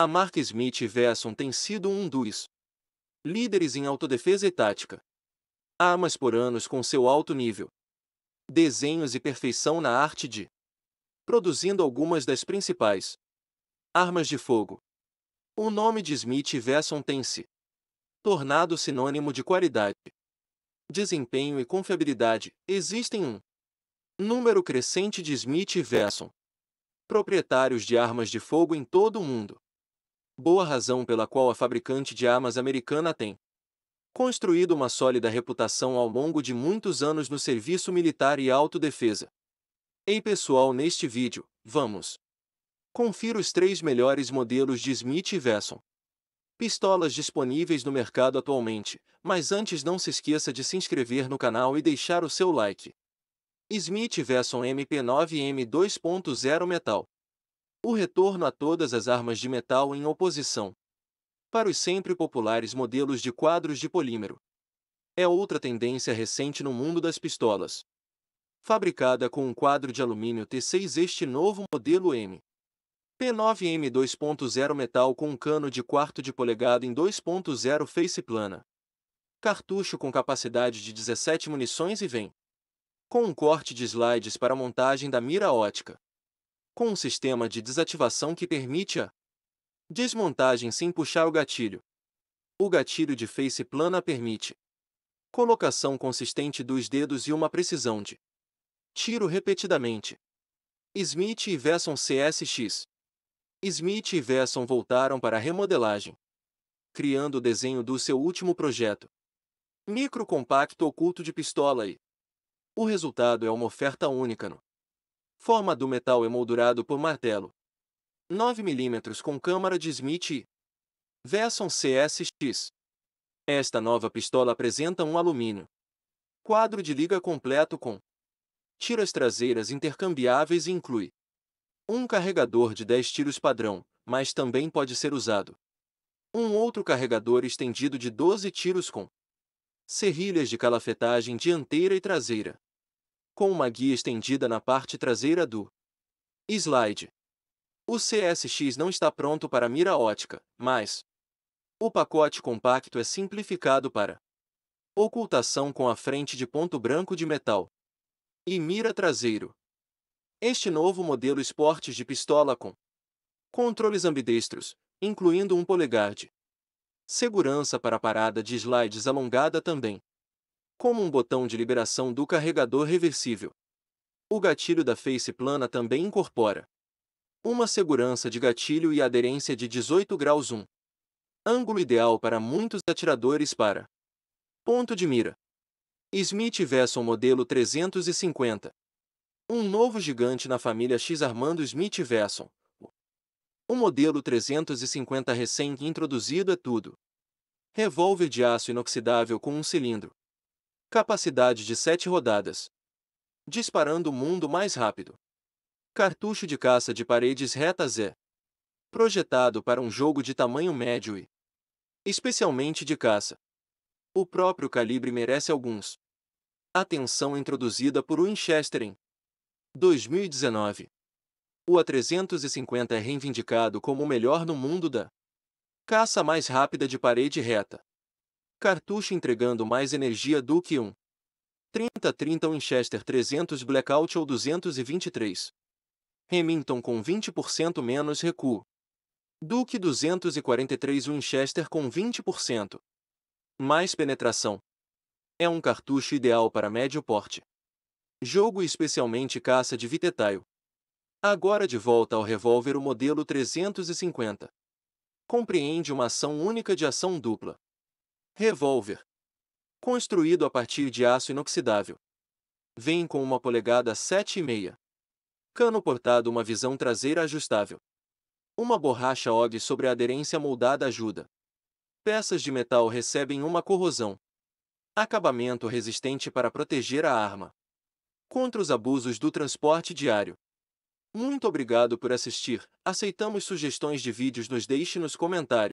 A marca Smith Wesson tem sido um dos líderes em autodefesa e tática. Há por anos com seu alto nível. Desenhos e perfeição na arte de produzindo algumas das principais armas de fogo. O nome de Smith Wesson tem se tornado sinônimo de qualidade, desempenho e confiabilidade. Existem um número crescente de Smith Wesson proprietários de armas de fogo em todo o mundo boa razão pela qual a fabricante de armas americana tem construído uma sólida reputação ao longo de muitos anos no serviço militar e autodefesa. Ei pessoal, neste vídeo, vamos confira os três melhores modelos de Smith e Wesson. Pistolas disponíveis no mercado atualmente, mas antes não se esqueça de se inscrever no canal e deixar o seu like. Smith Wesson MP9M 2.0 Metal o retorno a todas as armas de metal em oposição. Para os sempre populares modelos de quadros de polímero. É outra tendência recente no mundo das pistolas. Fabricada com um quadro de alumínio T6, este novo modelo M. P9M 2.0 metal com um cano de quarto de polegada em 2.0 face plana. Cartucho com capacidade de 17 munições e vem com um corte de slides para montagem da mira ótica com um sistema de desativação que permite a desmontagem sem puxar o gatilho. O gatilho de face plana permite colocação consistente dos dedos e uma precisão de tiro repetidamente. Smith e Vesson CSX. Smith e Vesson voltaram para a remodelagem, criando o desenho do seu último projeto. Micro compacto oculto de pistola e o resultado é uma oferta única no Forma do metal emoldurado por martelo. 9 mm com câmara de Smith e Vesson CSX. Esta nova pistola apresenta um alumínio. Quadro de liga completo com tiras traseiras intercambiáveis e inclui um carregador de 10 tiros padrão, mas também pode ser usado um outro carregador estendido de 12 tiros com serrilhas de calafetagem dianteira e traseira com uma guia estendida na parte traseira do slide. O CSX não está pronto para mira ótica, mas o pacote compacto é simplificado para ocultação com a frente de ponto branco de metal e mira traseiro. Este novo modelo esportes de pistola com controles ambidestros, incluindo um polegar de segurança para parada de slides alongada também como um botão de liberação do carregador reversível. O gatilho da face plana também incorpora uma segurança de gatilho e aderência de 18 graus 1. Ângulo ideal para muitos atiradores para ponto de mira. Smith Wesson modelo 350. Um novo gigante na família X Armando Smith Wesson. O modelo 350 recém-introduzido é tudo. Revólver de aço inoxidável com um cilindro. Capacidade de 7 rodadas. Disparando o mundo mais rápido. Cartucho de caça de paredes retas é projetado para um jogo de tamanho médio e especialmente de caça. O próprio calibre merece alguns. Atenção introduzida por Winchester em 2019. O A350 é reivindicado como o melhor no mundo da caça mais rápida de parede reta. Cartucho entregando mais energia do que um 30-30 Winchester 300 Blackout ou 223. Remington com 20% menos recuo. Duke 243 Winchester com 20%. Mais penetração. É um cartucho ideal para médio porte. Jogo especialmente caça de vitetail. Agora de volta ao revólver o modelo 350. Compreende uma ação única de ação dupla. Revólver. Construído a partir de aço inoxidável. Vem com uma polegada 7,5. Cano portado uma visão traseira ajustável. Uma borracha OG sobre a aderência moldada ajuda. Peças de metal recebem uma corrosão. Acabamento resistente para proteger a arma. Contra os abusos do transporte diário. Muito obrigado por assistir. Aceitamos sugestões de vídeos, nos deixe nos comentários.